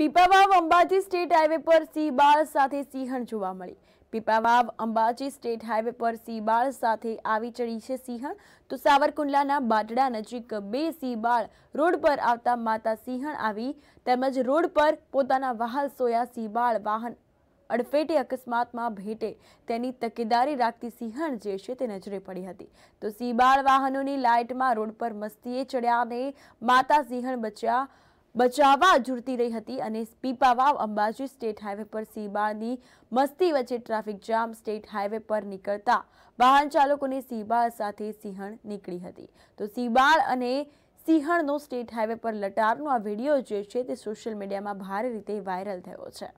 Pipavav Ambaji state highway પર સિંહ સાથે સિંહણ જોવા મળી પીપાવાવ અંબાજી સ્ટેટ હાઈવે પર સિંહ સાથે આવી ચડી છે સિંહણ તો સાવરકુંડલાના બાટડા નજીક બે સિંહ રોડ પર આવતા માતા સિંહણ આવી તેમજ રોડ પર પોતાના વાહન સોયા સિંહ વાહન અડફેટે અકસ્માતમાં ભેટે તેની તકેદારી રાખતી સિંહણ જે છે તે નજરે પડી હતી તો સિંહ વાહનોની લાઇટમાં રોડ પર મસ્તીએ ચડ્યા અને માતા સિંહણ બચ્યા બચાવવા ઝૂડતી રહી હતી અને પીપાવાવ અંબાજી સ્ટેટ હાઈવે પર સીબાળની મસ્તી વચ્ચે ટ્રાફિક જામ સ્ટેટ હાઈવે પર નીકળતા વાહન ચાલકોને સીબાળ સાથે સિંહણ નીકળી હતી તો સીબાળ અને સિંહણનો સ્ટેટ હાઈવે પર લટારનો આ વિડીયો જે છે તે સોશિયલ મીડિયામાં ભારે રીતે વાયરલ થયો છે